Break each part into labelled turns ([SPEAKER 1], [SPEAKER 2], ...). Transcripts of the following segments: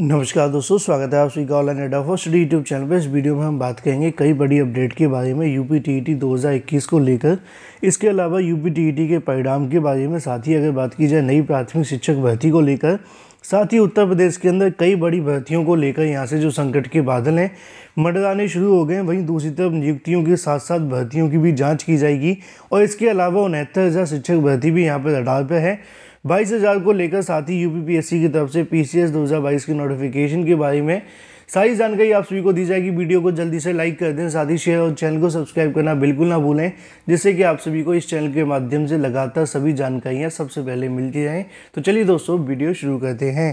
[SPEAKER 1] नमस्कार दोस्तों स्वागत है आप सभी का ऑनलाइन एडा फॉर स्टडी यूट्यूब चैनल पर इस वीडियो में हम बात करेंगे कई बड़ी अपडेट के बारे में यूपी टीईटी 2021 को लेकर इसके अलावा यूपी टीईटी e के परिणाम के बारे में साथ ही अगर बात की जाए नई प्राथमिक शिक्षक भर्ती को लेकर साथ ही उत्तर प्रदेश के अंदर कई बड़ी भर्तियों को लेकर यहाँ से जो संकट के बादल हैं मंडराने शुरू हो गए वहीं दूसरी तरफ नियुक्तियों के साथ साथ भर्तियों की भी जाँच की जाएगी और इसके अलावा उनहत्तर हज़ार शिक्षक भर्ती भी यहाँ पर रडार पर है बाईस हज़ार को लेकर साथ ही यूपीपीएससी की तरफ से पीसीएस 2022 की नोटिफिकेशन के बारे में सारी जानकारी आप सभी को दी जाएगी वीडियो को जल्दी से लाइक कर दें साथ ही शेयर और चैनल को सब्सक्राइब करना बिल्कुल ना भूलें जिससे कि आप सभी को इस चैनल के माध्यम से लगातार सभी जानकारियाँ सबसे पहले मिलती रहें तो चलिए दोस्तों वीडियो शुरू करते हैं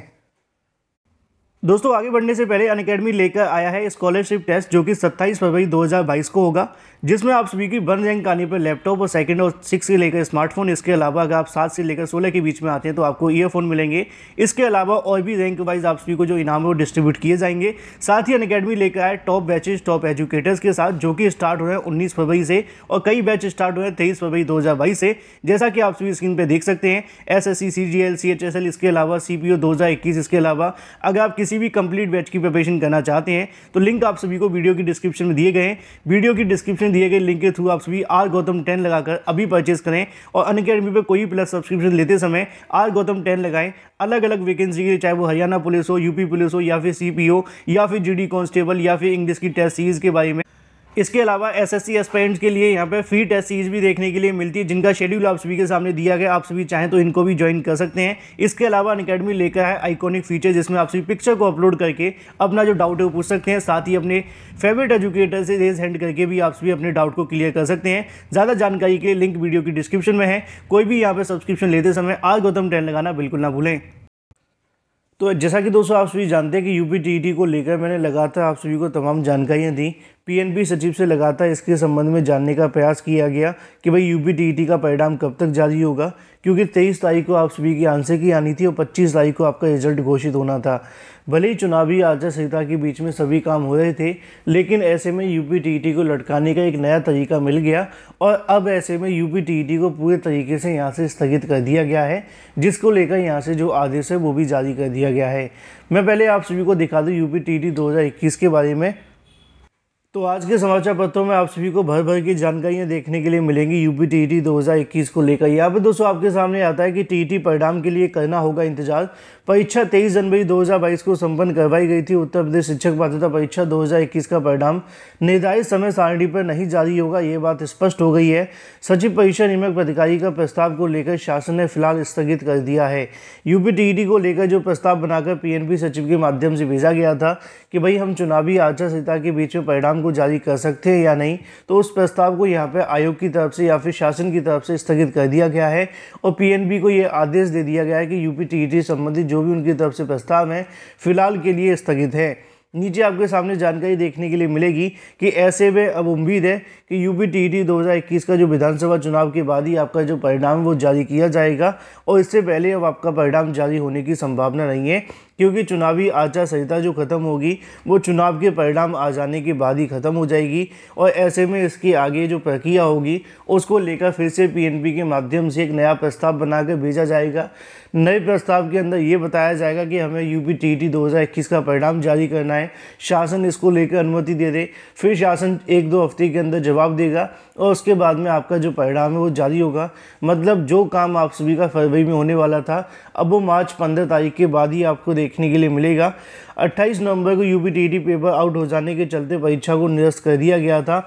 [SPEAKER 1] दोस्तों आगे बढ़ने से पहले अनकेडमी लेकर आया है स्कॉलरशिप टेस्ट जो कि 27 फरवरी 2022 को होगा जिसमें आप सभी की वन रैंक आने पर लैपटॉप और सेकंड और सिक्स से लेकर स्मार्टफोन इसके अलावा अगर आप सात से लेकर सोलह के बीच में आते हैं तो आपको ईयरफोन मिलेंगे इसके अलावा और भी रैंक वाइज आप सभी को जो इनाम है वो डिस्ट्रीब्यूट किए जाएंगे साथ ही अनकेडमी लेकर आए टॉप बैचेज टॉप एजुकेटर्स के साथ जो कि स्टार्ट हो रहे हैं उन्नीस फरवरी से और कई बैच स्टार्ट हो रहे हैं तेईस फरवरी दो से जैसा कि आप सभी स्क्रीन पर देख सकते हैं एस एस इसके अलावा सी पी इसके अलावा अगर आप किसी किसी भी कंप्लीट बैच की प्रिपरेशन करना चाहते हैं तो लिंक आप सभी को वीडियो की डिस्क्रिप्शन में दिए गए हैं वीडियो की डिस्क्रिप्शन दिए गए लिंक के थ्रू आप सभी आर गौतम टेन लगाकर अभी परचेज करें और अन अकेडमी पर कोई प्लस सब्सक्रिप्शन लेते समय आर गौतम टेन लगाएं अलग अलग वैकेंसी के चाहे वो हरियाणा पुलिस हो यूपी पुलिस हो या फिर सी या फिर जी कांस्टेबल या फिर इंग्लिश की टेस्ट सीरीज़ के बारे में इसके अलावा एस एस एस्पेरेंट्स के लिए यहाँ पे फ्री टेस्ट सीरीज भी देखने के लिए मिलती है जिनका शेड्यूल आप सभी के सामने दिया गया आप सभी चाहें तो इनको भी ज्वाइन कर सकते हैं इसके अलावा अनकेडमी लेकर है आइकॉनिक फीचर जिसमें आप सभी पिक्चर को अपलोड करके अपना जो डाउट है वो पूछ सकते हैं साथ ही अपने फेवरेट एजुकेटर से रेज हैंड करके भी आप सभी अपने डाउट को क्लियर कर सकते हैं ज़्यादा जानकारी के लिंक वीडियो की डिस्क्रिप्शन में है कोई भी यहाँ पर सब्सक्रिप्शन लेते समय आज गौतम ट्रेन लगाना बिल्कुल ना भूलें तो जैसा कि दोस्तों आप सभी जानते हैं कि यूपी टीईटी e को लेकर मैंने लगातार आप सभी को तमाम जानकारियां दी पीएनबी सचिव से लगातार इसके संबंध में जानने का प्रयास किया गया कि भाई यूपी टीईटी e का परिणाम कब तक जारी होगा क्योंकि तेईस तारीख को आप सभी की आंसर की आनी थी और पच्चीस तारीख को आपका रिजल्ट घोषित होना था भले ही चुनावी आचार संहिता के बीच में सभी काम हो रहे थे लेकिन ऐसे में यूपी को लटकाने का एक नया तरीका मिल गया और अब ऐसे में यूपी को पूरे तरीके से यहाँ से स्थगित कर दिया गया है जिसको लेकर यहाँ से जो आदेश है वो भी जारी कर दिया गया है मैं पहले आप सभी को दिखा दूँ यू टी टी के बारे में तो आज के समाचार पत्रों में आप सभी को भर भर की जानकारियां देखने के लिए मिलेंगी यूपी हजार 2021 को लेकर यहाँ पर दोस्तों आपके सामने आता है कि टी e परिणाम के लिए करना होगा इंतजार परीक्षा 23 जनवरी 2022 को संपन्न करवाई गई थी उत्तर प्रदेश शिक्षक पात्रता परीक्षा 2021 का परिणाम निर्धारित समय सारणी पर नहीं जारी होगा ये बात स्पष्ट हो गई है सचिव परीक्षा नियमक अधिकारी का प्रस्ताव को लेकर शासन ने फिलहाल स्थगित कर दिया है यूपी टीईटी e को लेकर जो प्रस्ताव बनाकर पी सचिव के माध्यम से भेजा गया था कि भाई हम चुनावी आचार संहिता के बीच में परिणाम को जारी कर सकते हैं या नहीं तो उस प्रस्ताव को यहाँ पर आयोग की तरफ से या फिर शासन की तरफ से स्थगित कर दिया गया है और पी को ये आदेश दे दिया गया है कि यूपी टीईटी e संबंधित जो भी उनकी तरफ से प्रस्ताव है फिलहाल के लिए स्थगित है नीचे आपके सामने जानकारी देखने के लिए मिलेगी कि ऐसे में अब उम्मीद है कि यूपी टी टी का जो विधानसभा चुनाव के बाद ही आपका जो परिणाम वो जारी किया जाएगा और इससे पहले अब आपका परिणाम जारी होने की संभावना नहीं है क्योंकि चुनावी आचार संहिता जो ख़त्म होगी वो चुनाव के परिणाम आ जाने के बाद ही ख़त्म हो जाएगी और ऐसे में इसकी आगे जो प्रक्रिया होगी उसको लेकर फिर से पी के माध्यम से एक नया प्रस्ताव बनाकर भेजा जाएगा नए प्रस्ताव के अंदर ये बताया जाएगा कि हमें यू पी टी टी का परिणाम जारी करना है शासन इसको लेकर अनुमति दे दे फिर शासन एक दो हफ्ते के अंदर जवाब देगा और उसके बाद में आपका जो परिणाम है वो जारी होगा मतलब जो काम आप सभी का फरवरी में होने वाला था अब वो मार्च पंद्रह तारीख के बाद ही आपको देख देखने के लिए मिलेगा 28 नवंबर को यूपी टी पेपर आउट हो जाने के चलते परीक्षा को निरस्त कर दिया गया था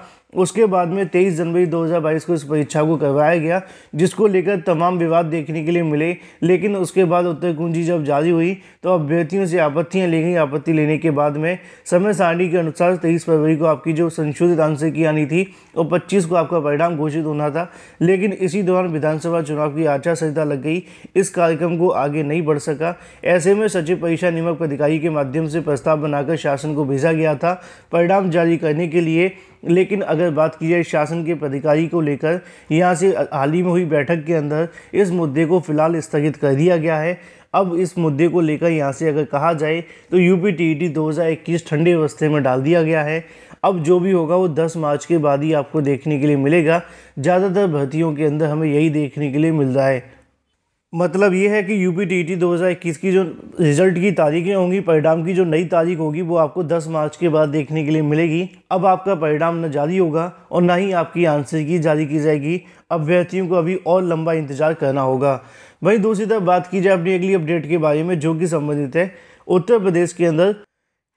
[SPEAKER 1] उसके बाद में 23 जनवरी 2022 को इस परीक्षा को करवाया गया जिसको लेकर तमाम विवाद देखने के लिए मिले लेकिन उसके बाद उत्तर कुंजी जब जारी हुई तो अभ्यर्थियों से आपत्तियाँ ली गई आपत्ति लेने के बाद में समय सारणी के अनुसार तेईस फरवरी को आपकी जो संशोधित आंसर की आनी थी और पच्चीस को आपका परिणाम घोषित होना था लेकिन इसी दौरान विधानसभा चुनाव की आचार संहिता लग गई इस कार्यक्रम को आगे नहीं बढ़ सका ऐसे में सचिव परीक्षा नियमक अधिकारी के माध्यम से प्रस्ताव बनाकर शासन को भेजा गया था परिणाम जारी करने के लिए लेकिन अगर बात की जाए शासन के पदाधिकारी को लेकर यहाँ से हाल ही में हुई बैठक के अंदर इस मुद्दे को फिलहाल स्थगित कर दिया गया है अब इस मुद्दे को लेकर यहाँ से अगर कहा जाए तो यू पी टी ई ठंडे अवस्थे में डाल दिया गया है अब जो भी होगा वो 10 मार्च के बाद ही आपको देखने के लिए मिलेगा ज़्यादातर भर्तियों के अंदर हमें यही देखने के लिए मिल रहा है मतलब ये है कि यू पी टी टी दो हज़ार इक्कीस की जो रिज़ल्ट की तारीखें होंगी परिणाम की जो नई तारीख होगी वो आपको 10 मार्च के बाद देखने के लिए मिलेगी अब आपका परिणाम न जारी होगा और ना ही आपकी आंसर की जारी की जाएगी अभ्यर्थियों को अभी और लंबा इंतजार करना होगा वहीं दूसरी तरफ बात की जाए अपनी अगली अपडेट के बारे में जो कि संबंधित है उत्तर प्रदेश के अंदर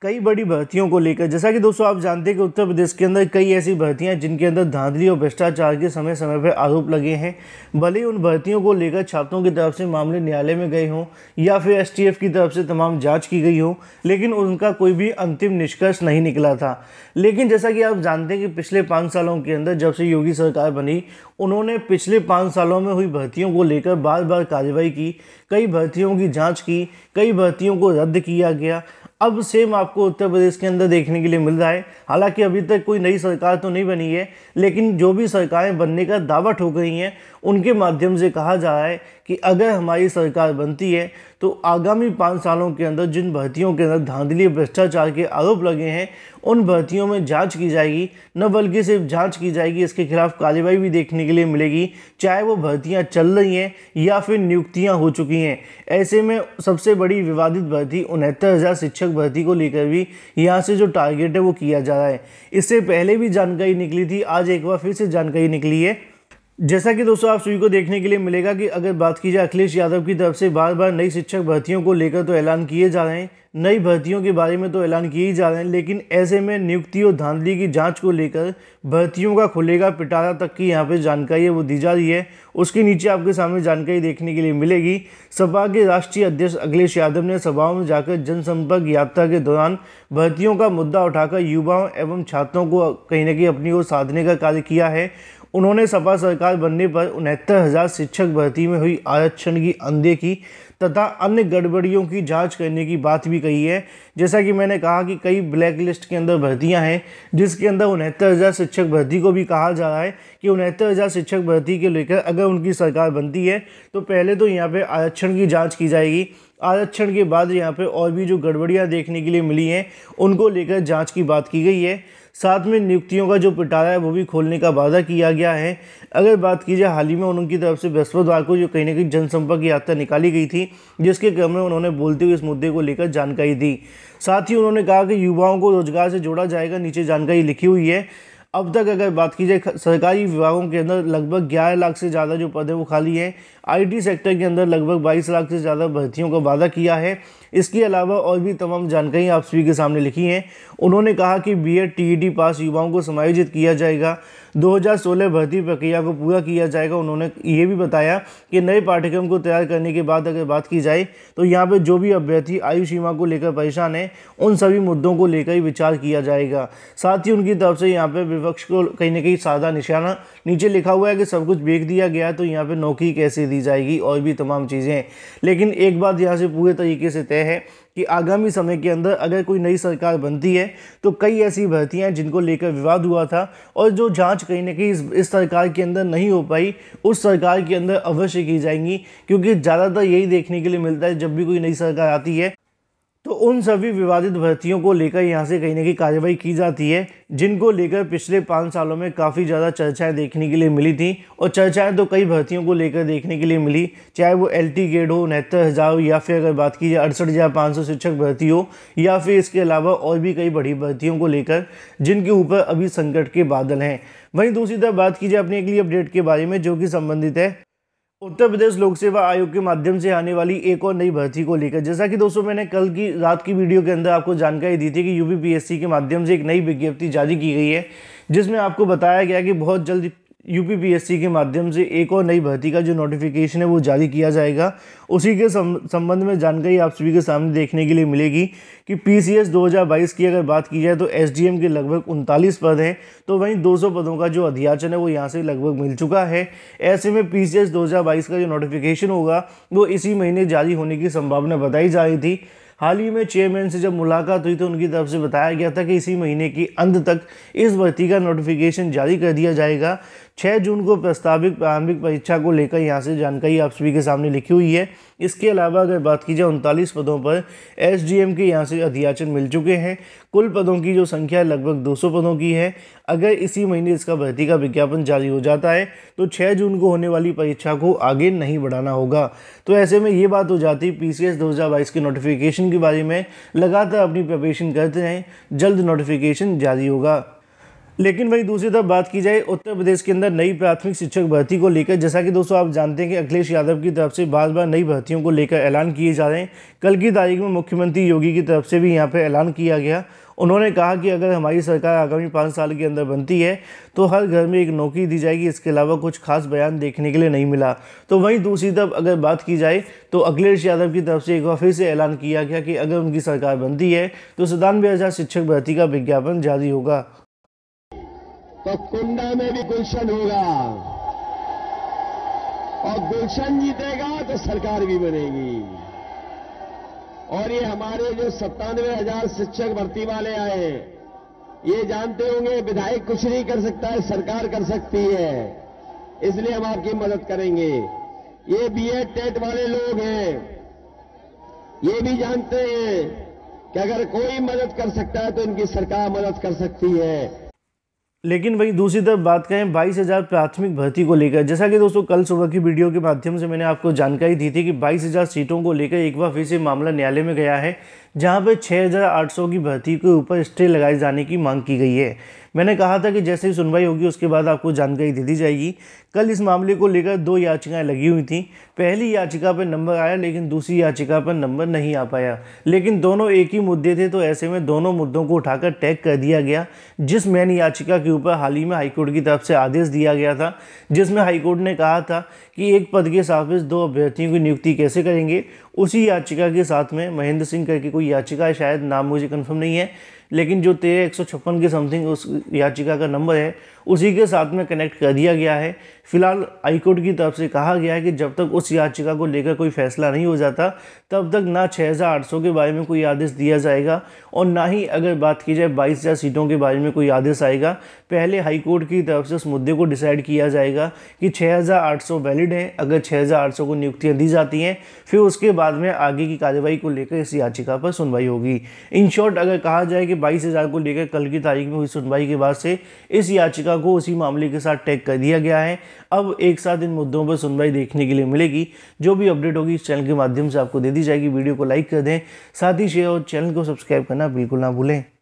[SPEAKER 1] कई बड़ी भर्तियों को लेकर जैसा कि दोस्तों आप जानते हैं कि उत्तर प्रदेश के अंदर कई ऐसी भर्तियां हैं जिनके अंदर धांधली और भ्रष्टाचार के समय समय पर आरोप लगे हैं भले ही उन भर्तियों को लेकर छात्रों की तरफ से मामले न्यायालय में गए हों या फिर एसटीएफ की तरफ से तमाम जांच की गई हो लेकिन उनका कोई भी अंतिम निष्कर्ष नहीं निकला था लेकिन जैसा कि आप जानते हैं कि पिछले पाँच सालों के अंदर जब से योगी सरकार बनी उन्होंने पिछले पाँच सालों में हुई भर्तियों को लेकर बार बार कार्रवाई की कई भर्तियों की जाँच की कई भर्तियों को रद्द किया गया अब सेम आपको उत्तर प्रदेश के अंदर देखने के लिए मिल रहा है हालांकि अभी तक कोई नई सरकार तो नहीं बनी है लेकिन जो भी सरकारें बनने का दावा ठोक रही हैं उनके माध्यम से कहा जा रहा है कि अगर हमारी सरकार बनती है तो आगामी पाँच सालों के अंदर जिन भर्तियों के अंदर धांधली भ्रष्टाचार के आरोप लगे हैं उन भर्तियों में जांच की जाएगी न बल्कि सिर्फ जांच की जाएगी इसके खिलाफ कार्रवाई भी देखने के लिए मिलेगी चाहे वो भर्तियां चल रही हैं या फिर नियुक्तियां हो चुकी हैं ऐसे में सबसे बड़ी विवादित भर्ती उनहत्तर हज़ार शिक्षक भर्ती को लेकर भी यहाँ से जो टारगेट है वो किया जा रहा है इससे पहले भी जानकारी निकली थी आज एक बार फिर से जानकारी निकली है जैसा कि दोस्तों आप सभी को देखने के लिए मिलेगा कि अगर बात की जाए अखिलेश यादव की तरफ से बार बार नई शिक्षक भर्तियों को लेकर तो ऐलान किए जा रहे हैं नई भर्तियों के बारे में तो ऐलान किए ही जा रहे हैं लेकिन ऐसे में नियुक्ति और धांधली की जांच को लेकर भर्तियों का खुलेगा पिटारा तक की यहाँ पे जानकारी है वो दी जा रही है उसके नीचे आपके सामने जानकारी देखने के लिए मिलेगी सपा के राष्ट्रीय अध्यक्ष अखिलेश यादव ने सभाओं में जाकर जनसंपर्क यात्रा के दौरान भर्तियों का मुद्दा उठाकर युवाओं एवं छात्रों को कहीं ना कहीं अपनी ओर साधने का कार्य किया है उन्होंने सपा सरकार बनने पर उनहत्तर हज़ार शिक्षक भर्ती में हुई आरक्षण की अंधे की तथा अन्य गड़बड़ियों की जांच करने की बात भी कही है जैसा कि मैंने कहा कि कई ब्लैक लिस्ट के अंदर भर्तियां हैं जिसके अंदर उनहत्तर हज़ार शिक्षक भर्ती को भी कहा जा रहा है कि उनहत्तर हज़ार शिक्षक भर्ती के लेकर अगर उनकी सरकार बनती है तो पहले तो यहाँ पर आरक्षण की जाँच की जाएगी आरक्षण के बाद यहाँ पे और भी जो गड़बड़ियाँ देखने के लिए मिली हैं उनको लेकर जाँच की बात की गई है साथ में नियुक्तियों का जो पिटारा है वो भी खोलने का वादा किया गया है अगर बात की जाए हाल ही में उनकी तरफ से बृहस्पतिवार को जो कहीं ना कहीं जनसंपर्क यात्रा निकाली गई थी जिसके क्रम में उन्होंने बोलते हुए इस मुद्दे को लेकर जानकारी दी साथ ही उन्होंने कहा कि युवाओं को रोजगार से जोड़ा जाएगा नीचे जानकारी लिखी हुई है अब तक अगर बात की जाए सरकारी विभागों के अंदर लगभग ग्यारह लाख से ज़्यादा जो पद हैं वो खाली हैं आईटी सेक्टर के अंदर लगभग 22 लाख से ज़्यादा भर्तियों का वादा किया है इसके अलावा और भी तमाम जानकारी आप सभी के सामने लिखी हैं उन्होंने कहा कि बी एड टी पास युवाओं को समायोजित किया जाएगा 2016 भर्ती प्रक्रिया को पूरा किया जाएगा उन्होंने ये भी बताया कि नए पाठ्यक्रम को तैयार करने के बाद अगर बात की जाए तो यहाँ पर जो भी अभ्यर्थी आयु सीमा को लेकर परेशान है उन सभी मुद्दों को लेकर ही विचार किया जाएगा साथ ही उनकी तरफ से यहाँ पर विपक्ष को कहीं ना कहीं सादा निशाना नीचे लिखा हुआ है कि सब कुछ बेच दिया गया तो यहाँ पर नौकरी कैसे दी दी जाएगी और भी तमाम चीज़ें लेकिन एक बात यहाँ से पूरे तरीके से तय है कि आगामी समय के अंदर अगर कोई नई सरकार बनती है तो कई ऐसी भर्तियाँ जिनको लेकर विवाद हुआ था और जो जांच कहीं ना कहीं इस सरकार के अंदर नहीं हो पाई उस सरकार के अंदर अवश्य की जाएंगी क्योंकि ज़्यादातर यही देखने के लिए मिलता है जब भी कोई नई सरकार आती है तो उन सभी विवादित भर्तियों को लेकर यहाँ से कहीं ना कहीं कार्यवाही की जाती है जिनको लेकर पिछले पाँच सालों में काफ़ी ज़्यादा चर्चाएं देखने के लिए मिली थी और चर्चाएं तो कई भर्तियों को लेकर देखने के लिए मिली चाहे वो एल टी ग्रेड हो उनहत्तर हज़ार हो या फिर अगर बात की जाए अड़सठ हज़ार पाँच सौ शिक्षक भर्ती हो या फिर इसके अलावा और भी कई बड़ी भर्तियों को लेकर जिनके ऊपर अभी संकट के बादल हैं वहीं दूसरी तरफ बात की जाए अपनी अगली अपडेट के बारे में जो कि संबंधित है उत्तर प्रदेश लोक सेवा आयोग के माध्यम से आने वाली एक और नई भर्ती को लेकर जैसा कि दोस्तों मैंने कल की रात की वीडियो के अंदर आपको जानकारी दी थी कि यूपीपीएससी के माध्यम से एक नई विज्ञप्ति जारी की गई है जिसमें आपको बताया गया कि बहुत जल्द यूपीपीएससी के माध्यम से एक और नई भर्ती का जो नोटिफिकेशन है वो जारी किया जाएगा उसी के संबंध में जानकारी आप सभी के सामने देखने के लिए मिलेगी कि पीसीएस 2022 की अगर बात की जाए तो एसडीएम के लगभग उनतालीस पद हैं तो वहीं 200 पदों का जो अध्याचन है वो यहाँ से लगभग मिल चुका है ऐसे में पी 2022 का जो नोटिफिकेशन होगा वो इसी महीने जारी होने की संभावना बताई जा रही थी हाल ही में चेयरमैन से जब मुलाकात हुई तो उनकी तरफ से बताया गया था कि इसी महीने के अंत तक इस भर्ती का नोटिफिकेशन जारी कर दिया जाएगा छः जून को प्रस्तावित प्रारंभिक परीक्षा को लेकर यहाँ से जानकारी आप सभी के सामने लिखी हुई है इसके अलावा अगर बात की जाए उनतालीस पदों पर एस के यहाँ से अध्याचन मिल चुके हैं कुल पदों की जो संख्या लगभग 200 पदों की है अगर इसी महीने इसका भर्ती का विज्ञापन जारी हो जाता है तो 6 जून को होने वाली परीक्षा को आगे नहीं बढ़ाना होगा तो ऐसे में ये बात हो जाती पी सी के नोटिफिकेशन के बारे में लगातार अपनी प्रिपरेशन करते रहें जल्द नोटिफिकेशन जारी होगा लेकिन वहीं दूसरी तरफ बात की जाए उत्तर प्रदेश के अंदर नई प्राथमिक शिक्षक भर्ती को लेकर जैसा कि दोस्तों आप जानते हैं कि अखिलेश यादव की तरफ से बार बार नई भर्तियों को लेकर ऐलान किए जा रहे हैं कल की तारीख में मुख्यमंत्री योगी की तरफ से भी यहाँ पर ऐलान किया गया उन्होंने कहा कि अगर हमारी सरकार आगामी पाँच साल के अंदर बनती है तो हर घर में एक नौकरी दी जाएगी इसके अलावा कुछ खास बयान देखने के लिए नहीं मिला तो वहीं दूसरी तरफ अगर बात की जाए तो अखिलेश यादव की तरफ से एक बार फिर से ऐलान किया गया कि अगर उनकी सरकार बनती है तो सतानवे हज़ार शिक्षक भर्ती का विज्ञापन जारी होगा तो कुंडा में भी गुलशन होगा और गुलशन जीतेगा तो सरकार भी बनेगी और ये हमारे जो सत्तानवे हजार शिक्षक भर्ती वाले आए ये जानते होंगे विधायक कुछ नहीं कर सकता है सरकार कर सकती है इसलिए हम आपकी मदद करेंगे ये बीएड टेट वाले लोग हैं ये भी जानते हैं कि अगर कोई मदद कर सकता है तो इनकी सरकार मदद कर सकती है लेकिन वहीं दूसरी तरफ बात करें बाईस हज़ार प्राथमिक भर्ती को लेकर जैसा कि दोस्तों कल सुबह की वीडियो के माध्यम से मैंने आपको जानकारी दी थी कि बाईस हज़ार सीटों को लेकर एक बार फिर से मामला न्यायालय में गया है जहां पर 6,800 की भर्ती के ऊपर स्टे लगाए जाने की मांग की गई है मैंने कहा था कि जैसे ही सुनवाई होगी उसके बाद आपको जानकारी दे दी जाएगी कल इस मामले को लेकर दो याचिकाएं लगी हुई थी पहली याचिका पर नंबर आया लेकिन दूसरी याचिका पर नंबर नहीं आ पाया लेकिन दोनों एक ही मुद्दे थे तो ऐसे में दोनों मुद्दों को उठाकर टैग कर दिया गया जिस मैन याचिका के ऊपर हाल ही में हाईकोर्ट की तरफ से आदेश दिया गया था जिसमें हाईकोर्ट ने कहा था कि एक पद के साफिस दो अभ्यर्थियों की नियुक्ति कैसे करेंगे उसी याचिका के साथ में महेंद्र सिंह करके कोई याचिका शायद नाम मुझे कन्फर्म नहीं है लेकिन जो तेरह एक सौ छप्पन के समथिंग उस याचिका का नंबर है उसी के साथ में कनेक्ट कर दिया गया है फिलहाल हाईकोर्ट की तरफ से कहा गया है कि जब तक उस याचिका को लेकर कोई फैसला नहीं हो जाता तब तक ना छः हज़ार आठ सौ के बारे में कोई आदेश दिया जाएगा और ना ही अगर बात की जाए बाईस हज़ार सीटों के बारे में कोई आदेश आएगा पहले हाईकोर्ट की तरफ से उस मुद्दे को डिसाइड किया जाएगा कि छः हज़ार आठ सौ वैलिड हैं अगर छः हज़ार आठ सौ को नियुक्तियाँ दी जाती हैं फिर उसके बाद में आगे की कार्यवाही को लेकर इस याचिका पर सुनवाई होगी इन शॉर्ट अगर कहा जाए कि बाईस हज़ार को लेकर कल की तारीख में हुई सुनवाई के बाद से इस याचिका को उसी मामले के साथ टैग कर दिया गया है अब एक साथ इन मुद्दों पर सुनवाई देखने के लिए मिलेगी जो भी अपडेट होगी इस चैनल के माध्यम से आपको दे दी जाएगी वीडियो को लाइक कर दें साथ ही शेयर और चैनल को सब्सक्राइब करना बिल्कुल ना भूलें